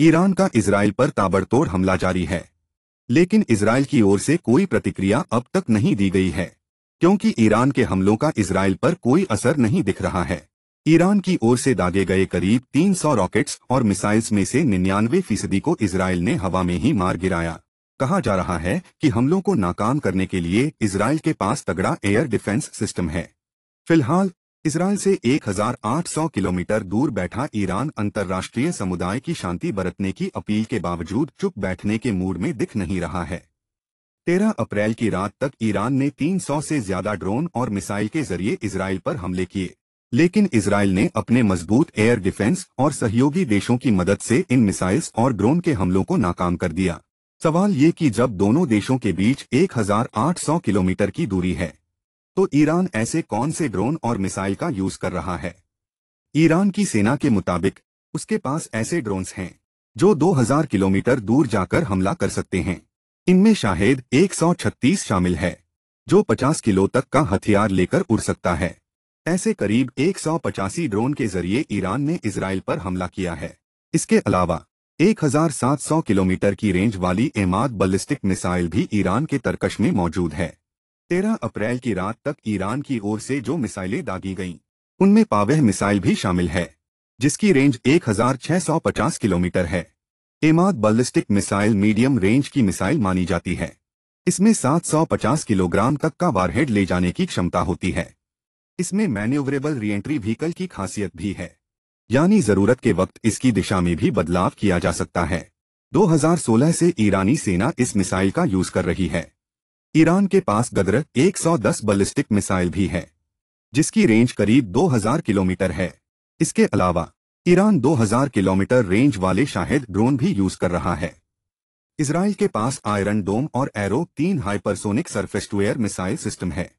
Iran का Israel पर ताबड़तोड़ हमला जारी है लेकिन इसराइल की ओर से कोई प्रतिक्रिया अब तक नहीं दी गई है क्योंकि ईरान के हमलों का इसराइल पर कोई असर नहीं दिख रहा है ईरान की ओर से दागे गए करीब 300 रॉकेट्स और मिसाइल्स में से निन्यानवे फीसदी को इसराइल ने हवा में ही मार गिराया कहा जा रहा है कि हमलों को नाकाम करने के लिए इसराइल के पास तगड़ा एयर डिफेंस सिस्टम है फिलहाल इसराइल से 1,800 किलोमीटर दूर बैठा ईरान अंतर्राष्ट्रीय समुदाय की शांति बरतने की अपील के बावजूद चुप बैठने के मूड में दिख नहीं रहा है तेरह अप्रैल की रात तक ईरान ने 300 से ज्यादा ड्रोन और मिसाइल के जरिए इसराइल पर हमले किए लेकिन इसराइल ने अपने मजबूत एयर डिफेंस और सहयोगी देशों की मदद से इन मिसाइल्स और ड्रोन के हमलों को नाकाम कर दिया सवाल ये कि जब दोनों देशों के बीच 1,800 किलोमीटर की दूरी है तो ईरान ऐसे कौन से ड्रोन और मिसाइल का यूज कर रहा है ईरान की सेना के मुताबिक उसके पास ऐसे ड्रोन्स हैं जो 2000 किलोमीटर दूर जाकर हमला कर सकते हैं इनमें शाहिद 136 शामिल है जो 50 किलो तक का हथियार लेकर उड़ सकता है ऐसे करीब एक ड्रोन के जरिए ईरान ने इसराइल पर हमला किया है इसके अलावा 1700 किलोमीटर की रेंज वाली एमाद बलिस्टिक मिसाइल भी ईरान के तरकश में मौजूद है तेरह अप्रैल की रात तक ईरान की ओर से जो मिसाइलें दागी गईं उनमें पावह मिसाइल भी शामिल है जिसकी रेंज 1650 किलोमीटर है Emad ballistic missile medium range की मिसाइल मानी जाती है इसमें 750 किलोग्राम तक का वारहेड ले जाने की क्षमता होती है इसमें मैन्यूवरेबल रीएंट्री व्हीकल की खासियत भी है यानी जरूरत के वक्त इसकी दिशा में भी बदलाव किया जा सकता है 2016 से ईरानी सेना इस मिसाइल का यूज कर रही है ईरान के पास गद्र 110 बलिस्टिक मिसाइल भी है जिसकी रेंज करीब 2000 किलोमीटर है इसके अलावा ईरान 2000 किलोमीटर रेंज वाले शाहिद ड्रोन भी यूज कर रहा है इसराइल के पास आयरन डोम और एरो तीन hypersonic surface to air missile system है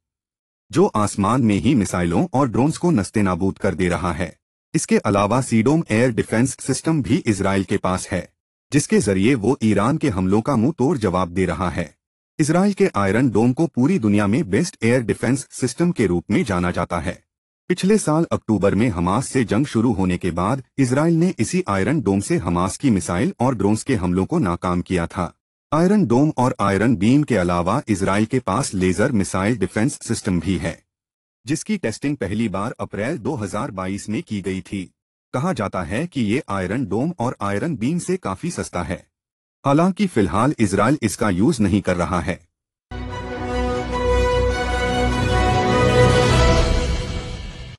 जो आसमान में ही मिसाइलों और ड्रोन्स को नस्ते नाबूद कर दे रहा है इसके अलावा सीडोम एयर डिफेंस सिस्टम भी इसराइल के पास है जिसके जरिए वो ईरान के हमलों का मुंह तोड़ जवाब दे रहा है इसराइल के आयरन डोम को पूरी दुनिया में बेस्ट एयर डिफेंस सिस्टम के रूप में जाना जाता है पिछले साल अक्टूबर में हमास से जंग शुरू होने के बाद इसराइल ने इसी आयरन डोम से हमास की मिसाइल और ड्रोन्स के हमलों को नाकाम किया था आयरन डोम और आयरन बीम के अलावा इसराइल के पास लेजर मिसाइल डिफेंस सिस्टम भी है जिसकी टेस्टिंग पहली बार अप्रैल 2022 में की गई थी कहा जाता है कि ये आयरन डोम और आयरन बीम से काफी सस्ता है हालांकि फिलहाल इसराइल इसका यूज नहीं कर रहा है